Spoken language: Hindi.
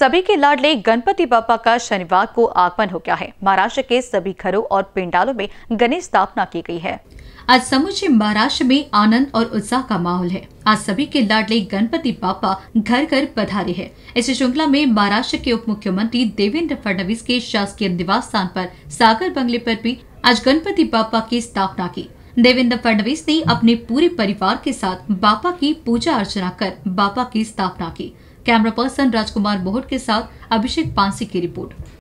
सभी के लाडले गणपति बापा का शनिवार को आगमन हो गया है महाराष्ट्र के सभी घरों और पिंडालों में गणेश स्थापना की गई है आज समूचे महाराष्ट्र में आनंद और उत्साह का माहौल है आज सभी के लाडले गणपति बापा घर घर पधारे हैं इस श्रृंखला में महाराष्ट्र के उप मुख्यमंत्री देवेंद्र फडणवीस के शासकीय निवास स्थान पर सागर बंगले पर भी आज गणपति बापा की स्थापना की देवेंद्र फडणवीस ने अपने पूरे परिवार के साथ बापा की पूजा अर्चना कर बापा की स्थापना की कैमरा पर्सन राजकुमार बोहट के साथ अभिषेक पांसी की रिपोर्ट